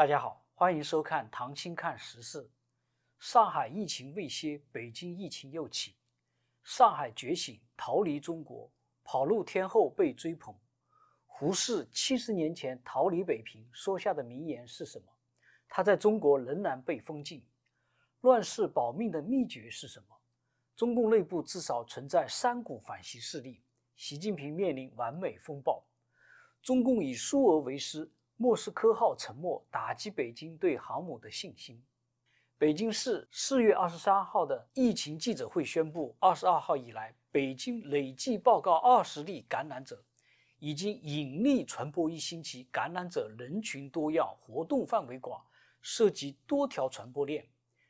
大家好，欢迎收看《唐青看时事》。上海疫情未歇，北京疫情又起。上海觉醒，逃离中国，跑路天后被追捧。胡适七十年前逃离北平，说下的名言是什么？他在中国仍然被封禁。乱世保命的秘诀是什么？中共内部至少存在三股反习势力，习近平面临完美风暴。中共以苏俄为师。莫斯科号沉没，打击北京对航母的信心。北京市四月二十三号的疫情记者会宣布，二十二号以来，北京累计报告二十例感染者，已经隐匿传播一星期，感染者人群多样，活动范围广，涉及多条传播链，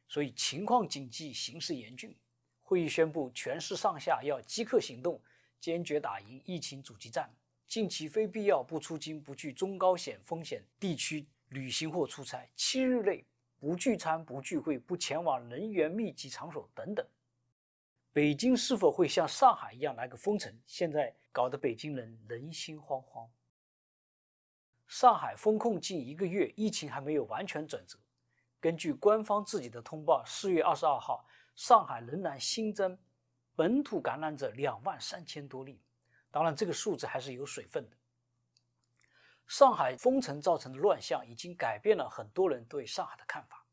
所以情况紧急，形势严峻。会议宣布，全市上下要即刻行动，坚决打赢疫情阻击战。近期非必要不出京，不去中高险风险地区旅行或出差，七日内不聚餐、不聚会、不前往人员密集场所等等。北京是否会像上海一样来个封城？现在搞得北京人人心惶惶。上海封控近一个月，疫情还没有完全转折。根据官方自己的通报，四月二十二号，上海仍然新增本土感染者两万三千多例。当然，这个数字还是有水分的。上海封城造成的乱象已经改变了很多人对上海的看法，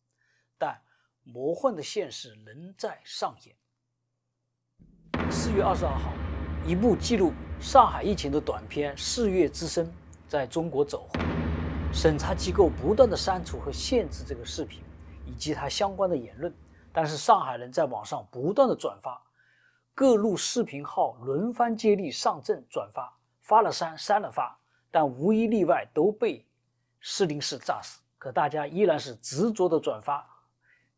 但魔幻的现实仍在上演。四月二十二号，一部记录上海疫情的短片《四月之声》在中国走红，审查机构不断的删除和限制这个视频以及它相关的言论，但是上海人在网上不断的转发。各路视频号轮番接力上阵转发，发了删，删了发，但无一例外都被失灵式炸死。可大家依然是执着的转发。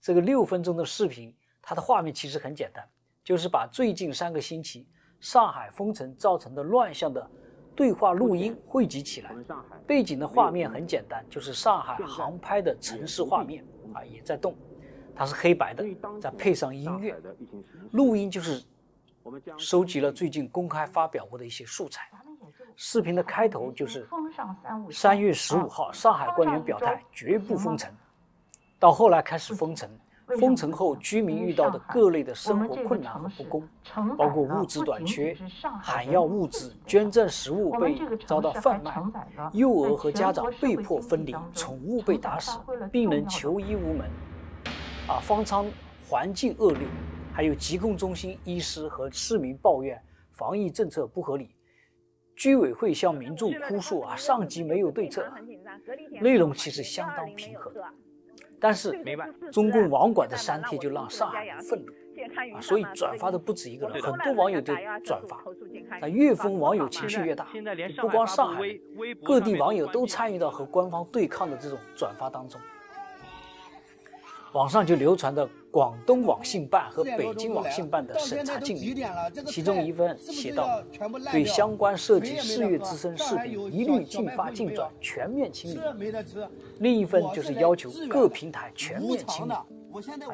这个六分钟的视频，它的画面其实很简单，就是把最近三个星期上海封城造成的乱象的对话录音汇集起来。背景的画面很简单，就是上海航拍的城市画面啊，也在动，它是黑白的，再配上音乐，录音就是。我们收集了最近公开发表过的一些素材。视频的开头就是三月十五号，上海官员表态绝不封城，到后来开始封城。封城后，居民遇到的各类的生活困难和不公，包括物资短缺、喊要物资、捐赠食物被遭到贩卖，幼儿和家长被迫分离，宠物被打死，病人求医无门，啊，方舱环境恶劣。还有疾控中心医师和市民抱怨防疫政策不合理，居委会向民众哭诉啊，上级没有对策。内容其实相当平和，但是，中共网管的删帖就让上海人愤怒啊，所以转发的不止一个人，很多网友都转发。啊，越疯网友情绪越大，不光上海，各地网友都参与到和官方对抗的这种转发当中。网上就流传的。广东网信办和北京网信办的审查禁令，其中一份写道：“对相关涉及四月之声视频一律禁发禁转，全面清理。”另一份就是要求各平台全面清理，啊，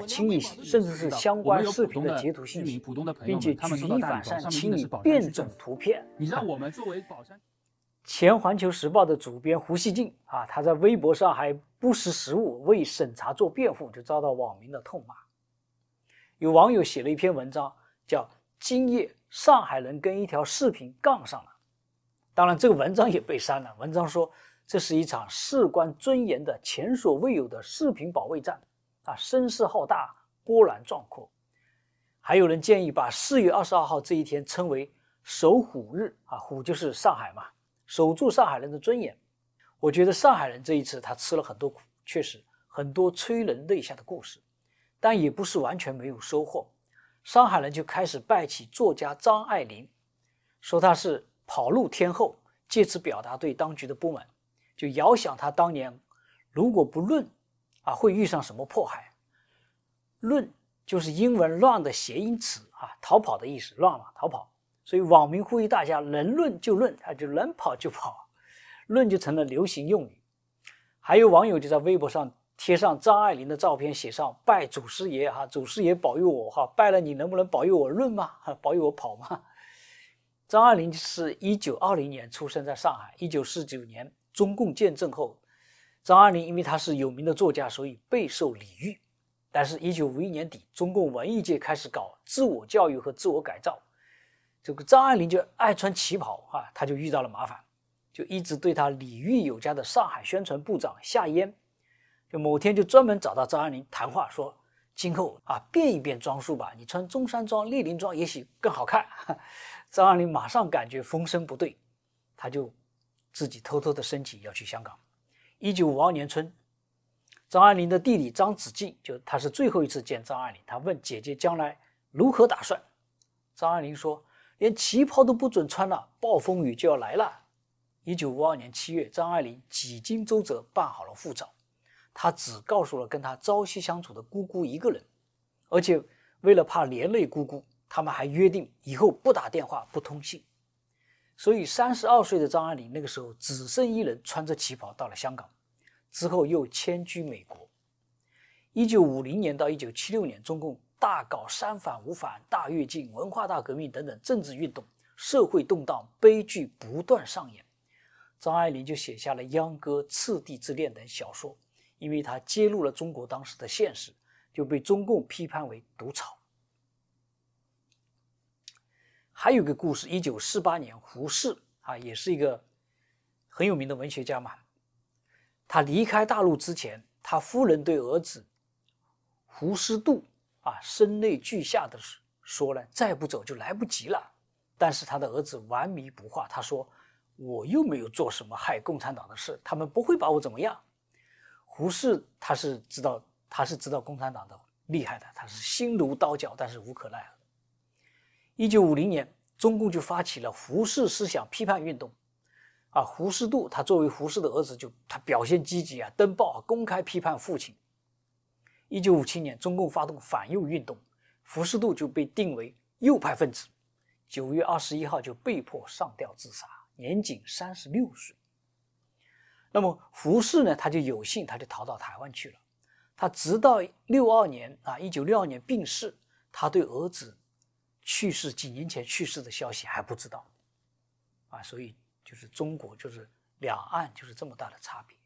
清理甚至是相关视频的截图信息，并且举一反三清理变种图片。你让我们作为宝山，前《环球时报》的主编胡锡进啊，他在微博上还不识时务，为审查做辩护，就遭到网民的痛骂。有网友写了一篇文章，叫《今夜上海人跟一条视频杠上了》，当然，这个文章也被删了。文章说，这是一场事关尊严的前所未有的视频保卫战，啊，声势浩大，波澜壮阔。还有人建议把四月二十二号这一天称为“守虎日”，啊，虎就是上海嘛，守住上海人的尊严。我觉得上海人这一次他吃了很多苦，确实很多催人泪下的故事。但也不是完全没有收获，上海人就开始拜起作家张爱玲，说她是跑路天后，借此表达对当局的不满。就遥想她当年如果不论，啊，会遇上什么迫害？论就是英文乱的谐音词啊，逃跑的意思，乱了逃跑。所以网民呼吁大家能论就论，啊，就能跑就跑，论就成了流行用语。还有网友就在微博上。贴上张爱玲的照片，写上拜祖师爷哈，祖师爷保佑我哈，拜了你能不能保佑我润吗？保佑我跑吗？张爱玲是一九二零年出生在上海，一九四九年中共建政后，张爱玲因为她是有名的作家，所以备受礼遇。但是，一九五一年底，中共文艺界开始搞自我教育和自我改造，这个张爱玲就爱穿旗袍啊，她就遇到了麻烦，就一直对她礼遇有加的上海宣传部长夏嫣。某天就专门找到张爱玲谈话，说：“今后啊，变一变装束吧，你穿中山装、立林装，也许更好看。”张爱玲马上感觉风声不对，她就自己偷偷的申请要去香港。一九五二年春，张爱玲的弟弟张子静就他是最后一次见张爱玲，他问姐姐将来如何打算。张爱玲说：“连旗袍都不准穿了，暴风雨就要来了。”一九五二年七月，张爱玲几经周折办好了护照。他只告诉了跟他朝夕相处的姑姑一个人，而且为了怕连累姑姑，他们还约定以后不打电话不通信。所以，三十二岁的张爱玲那个时候只剩一人，穿着旗袍到了香港，之后又迁居美国。一九五零年到一九七六年，中共大搞“三反五反”、大跃进、文化大革命等等政治运动，社会动荡，悲剧不断上演。张爱玲就写下了《秧歌》《赤地之恋》等小说。因为他揭露了中国当时的现实，就被中共批判为毒草。还有个故事，一九四八年，胡适啊，也是一个很有名的文学家嘛。他离开大陆之前，他夫人对儿子胡适度啊，声泪俱下的说：“呢，再不走就来不及了。”但是他的儿子顽迷不化，他说：“我又没有做什么害共产党的事，他们不会把我怎么样。”胡适他是知道，他是知道共产党的厉害的，他是心如刀绞，但是无可奈何。一九五零年，中共就发起了胡适思想批判运动，啊，胡适度他作为胡适的儿子，就他表现积极啊，登报啊、公开批判父亲。一九五七年，中共发动反右运动，胡适度就被定为右派分子，九月二十一号就被迫上吊自杀，年仅三十六岁。那么胡适呢，他就有幸，他就逃到台湾去了。他直到六二年啊，一九六二年病逝，他对儿子去世几年前去世的消息还不知道，啊，所以就是中国就是两岸就是这么大的差别。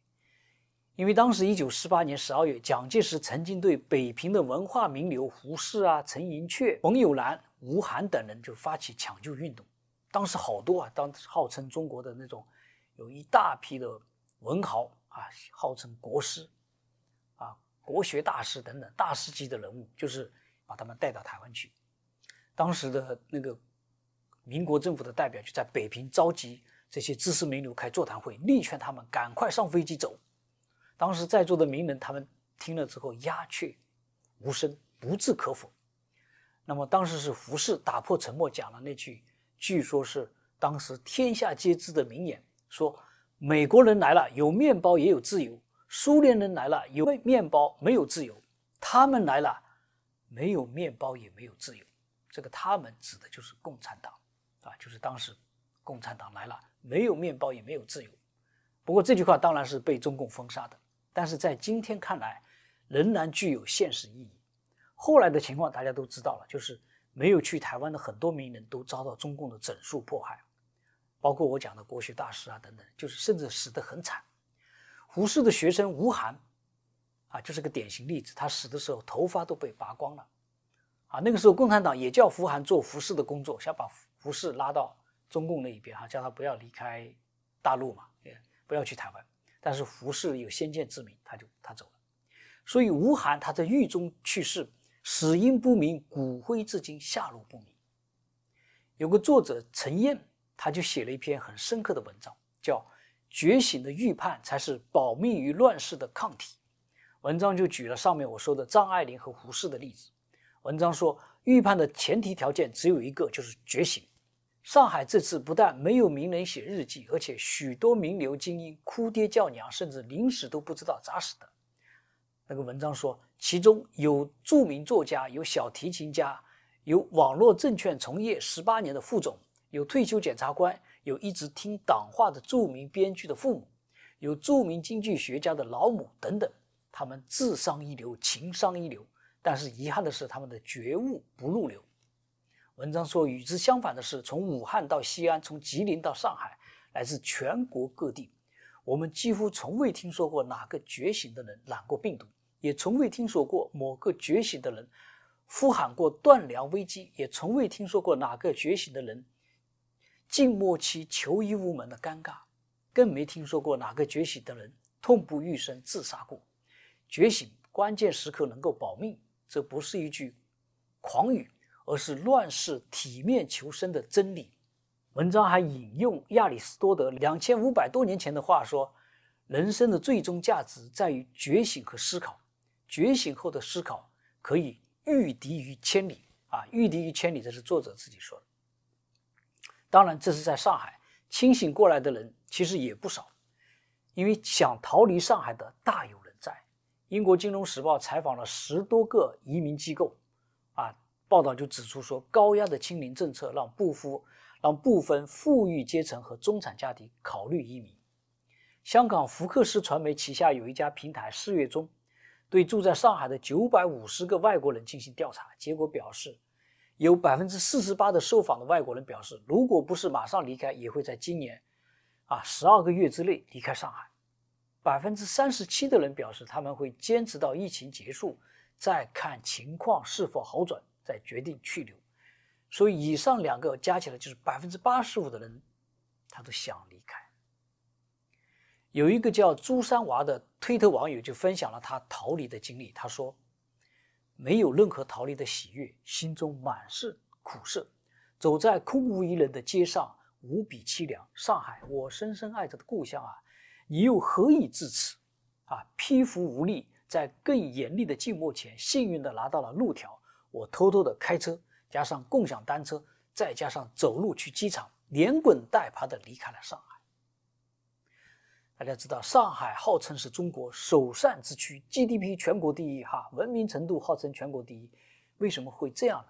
因为当时一九四八年十二月，蒋介石曾经对北平的文化名流胡适啊、陈寅恪、冯友兰、吴晗等人就发起抢救运动，当时好多啊，当号称中国的那种，有一大批的。文豪啊，号称国师，啊，国学大师等等大师级的人物，就是把他们带到台湾去。当时的那个民国政府的代表就在北平召集这些知识名流开座谈会，力劝他们赶快上飞机走。当时在座的名人他们听了之后鸦雀无声，不置可否。那么当时是胡适打破沉默，讲了那句，据说是当时天下皆知的名言，说。美国人来了，有面包也有自由；苏联人来了，有面包没有自由；他们来了，没有面包也没有自由。这个“他们”指的就是共产党，啊，就是当时共产党来了，没有面包也没有自由。不过这句话当然是被中共封杀的，但是在今天看来，仍然具有现实意义。后来的情况大家都知道了，就是没有去台湾的很多名人都遭到中共的整肃迫害。包括我讲的国学大师啊等等，就是甚至死得很惨。胡适的学生吴晗，啊，就是个典型例子。他死的时候头发都被拔光了，啊，那个时候共产党也叫胡晗做胡适的工作，想把胡适拉到中共那一边哈，叫他不要离开大陆嘛，不要去台湾。但是胡适有先见之明，他就他走了。所以吴晗他在狱中去世，死因不明，骨灰至今下落不明。有个作者陈燕，他就写了一篇很深刻的文章，叫《觉醒的预判才是保命于乱世的抗体》。文章就举了上面我说的张爱玲和胡适的例子。文章说，预判的前提条件只有一个，就是觉醒。上海这次不但没有名人写日记，而且许多名流精英哭爹叫娘，甚至临死都不知道咋死的。那个文章说，其中有著名作家，有小提琴家，有网络证券从业十八年的副总。有退休检察官，有一直听党话的著名编剧的父母，有著名经济学家的老母等等，他们智商一流，情商一流，但是遗憾的是他们的觉悟不入流。文章说，与之相反的是，从武汉到西安，从吉林到上海，来自全国各地，我们几乎从未听说过哪个觉醒的人染过病毒，也从未听说过某个觉醒的人呼喊过断粮危机，也从未听说过哪个觉醒的人。静默期求医无门的尴尬，更没听说过哪个觉醒的人痛不欲生自杀过。觉醒关键时刻能够保命，这不是一句狂语，而是乱世体面求生的真理。文章还引用亚里士多德两千五百多年前的话说：“人生的最终价值在于觉醒和思考。觉醒后的思考可以御敌于千里啊，御敌于千里，这是作者自己说的。”当然，这是在上海清醒过来的人其实也不少，因为想逃离上海的大有人在。英国金融时报采访了十多个移民机构，啊，报道就指出说，高压的清零政策让不夫让部分富裕阶层和中产家庭考虑移民。香港福克斯传媒旗下有一家平台，四月中对住在上海的九百五十个外国人进行调查，结果表示。有百分之四十八的受访的外国人表示，如果不是马上离开，也会在今年，啊，十二个月之内离开上海。百分之三十七的人表示，他们会坚持到疫情结束，再看情况是否好转，再决定去留。所以，以上两个加起来就是百分之八十五的人，他都想离开。有一个叫朱三娃的推特网友就分享了他逃离的经历，他说。没有任何逃离的喜悦，心中满是苦涩。走在空无一人的街上，无比凄凉。上海，我深深爱着的故乡啊，你又何以至此？啊，蚍蜉无力。在更严厉的禁摩前，幸运的拿到了路条。我偷偷的开车，加上共享单车，再加上走路去机场，连滚带爬的离开了上海。大家知道，上海号称是中国首善之区，GDP 全国第一，哈，文明程度号称全国第一，为什么会这样呢？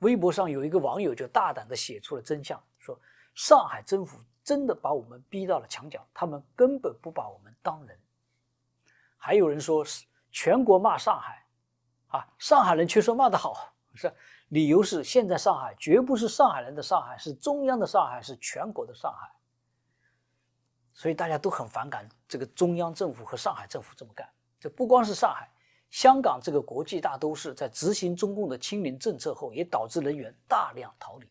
微博上有一个网友就大胆地写出了真相，说上海政府真的把我们逼到了墙角，他们根本不把我们当人。还有人说，是全国骂上海，啊，上海人却说骂得好，是理由是现在上海绝不是上海人的上海，是中央的上海，是全国的上海。所以大家都很反感这个中央政府和上海政府这么干。这不光是上海，香港这个国际大都市在执行中共的清零政策后，也导致人员大量逃离。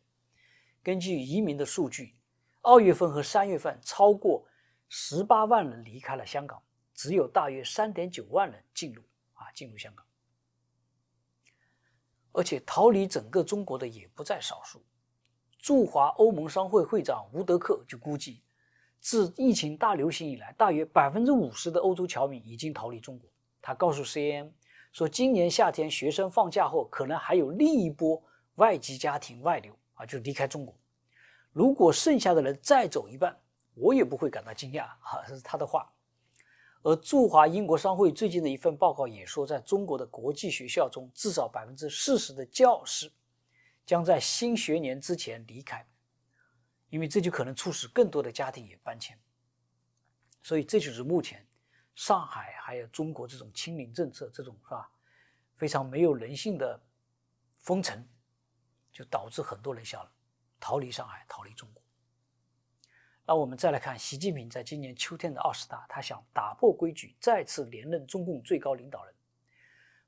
根据移民的数据，二月份和三月份超过十八万人离开了香港，只有大约三点九万人进入啊进入香港。而且逃离整个中国的也不在少数。驻华欧盟商会会长吴德克就估计。自疫情大流行以来，大约百分之五十的欧洲侨民已经逃离中国。他告诉 CN 说，今年夏天学生放假后，可能还有另一波外籍家庭外流啊，就离开中国。如果剩下的人再走一半，我也不会感到惊讶啊，这是他的话。而驻华英国商会最近的一份报告也说，在中国的国际学校中，至少百分之四十的教师将在新学年之前离开。因为这就可能促使更多的家庭也搬迁，所以这就是目前上海还有中国这种清零政策，这种是吧？非常没有人性的封城，就导致很多人想逃离上海，逃离中国。那我们再来看习近平在今年秋天的二十大，他想打破规矩，再次连任中共最高领导人。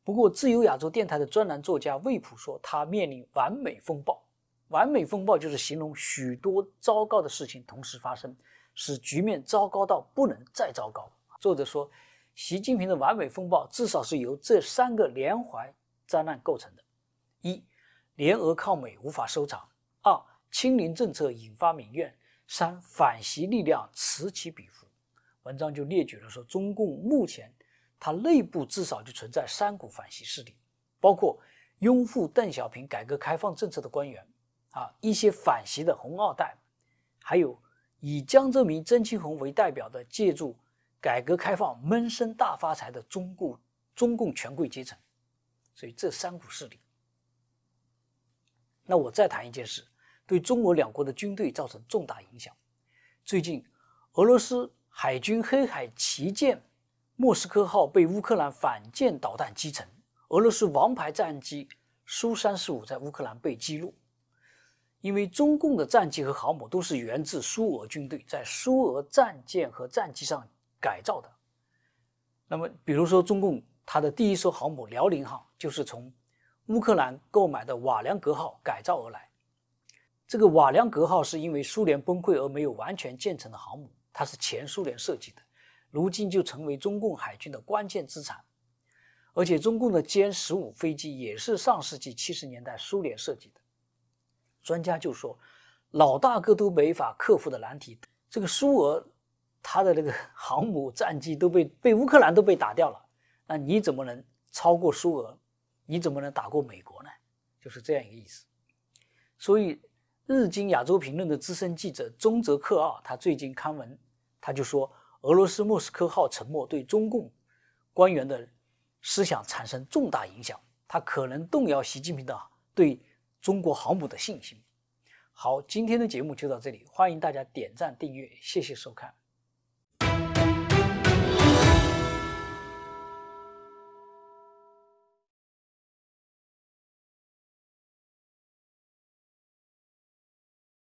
不过，自由亚洲电台的专栏作家魏普说，他面临完美风暴。完美风暴就是形容许多糟糕的事情同时发生，使局面糟糕到不能再糟糕。作者说，习近平的完美风暴至少是由这三个连环灾难构成的：一、联俄抗美无法收场；二、清零政策引发民怨；三、反习力量此起彼伏。文章就列举了说，中共目前它内部至少就存在三股反习势力，包括拥护邓小平改革开放政策的官员。啊，一些反袭的红二代，还有以江泽民曾庆红为代表的，借助改革开放闷声大发财的中共中共权贵阶层，所以这三股势力。那我再谈一件事，对中俄两国的军队造成重大影响。最近，俄罗斯海军黑海旗舰莫斯科号被乌克兰反舰导弹击沉，俄罗斯王牌战机苏 -35 在乌克兰被击落。因为中共的战机和航母都是源自苏俄军队，在苏俄战舰和战机上改造的。那么，比如说，中共它的第一艘航母“辽宁号”就是从乌克兰购买的“瓦良格号”改造而来。这个“瓦良格号”是因为苏联崩溃而没有完全建成的航母，它是前苏联设计的，如今就成为中共海军的关键资产。而且，中共的歼十五飞机也是上世纪七十年代苏联设计的。专家就说，老大哥都没法克服的难题，这个苏俄，他的那个航母战机都被被乌克兰都被打掉了，那你怎么能超过苏俄？你怎么能打过美国呢？就是这样一个意思。所以，日经亚洲评论的资深记者中泽克二，他最近刊文，他就说，俄罗斯莫斯科号沉没对中共官员的，思想产生重大影响，他可能动摇习近平的对。中国航母的信心。好，今天的节目就到这里，欢迎大家点赞订阅，谢谢收看。